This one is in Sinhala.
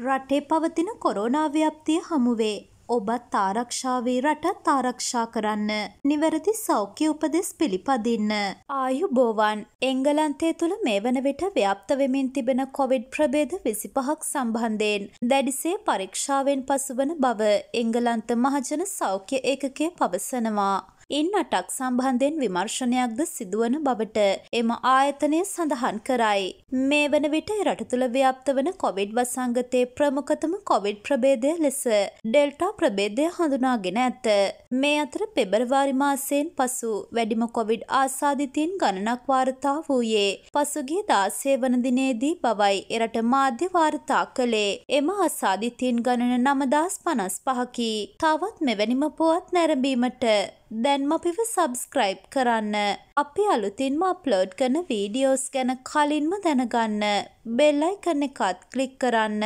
රටේ පවතින කොරෝනා ව්‍යප්තිය හමුවේ ඔබත් ආරක්ෂාවේ රටත් ආරක්ෂා කරන්න. නිවැරදි සෞඛ්‍ය උපදෙස් පිළිපදින්න. ආයුබෝවන් එංගලන්තය තුළ මේ වන විට ව්‍යාප්ත වෙමින් තිබෙන කොවිඩ් ප්‍රබේද විසිපහක් සම්බන්ධයෙන් දැඩිසේ පරීක්ෂාවෙන් පසුවන බව එංගලන්ත මහජන සෞඛ්‍ය ඒකකය පවසනවා. ඉන් අටක් සම්බන්ධයෙන් විමර්ශනයක්ද සිදුවන බවට එම ආයතනය සඳහන් කරයි. මේ වන විට රට තුළ ව්‍යාප්ත වන කොවිඩ් වසංගතයේ ප්‍රමුඛතම කොවිඩ් ප්‍රබේදය ලෙස ඩෙල්ටා ප්‍රබේදය හඳුනාගෙන ඇත. මේ අතර පෙබරවාරි මාසයෙන් පසු වැඩිම කොවිඩ් ආසාධිතීන් ගණනක් වාර්තා වූයේ පසුගිය දාසේ වන දිනේදී බවයි එරට මාධ්‍ය වාර්තා කළේ. එම ආසාධිතීන් ගණන නමදස් පනස් පහකි. තවත් මෙවැනිම පුවත් නැරඹීමට දැන්ම අපිව සබස්ක්‍රයිබ් කරන්න. අපි අලුතින්ම අප්ලෝඩ් කරන වීඩියෝස් ගැන කලින්ම දැනගන්න. බෙල්ලයිකන්න එකත් කලික් කරන්න.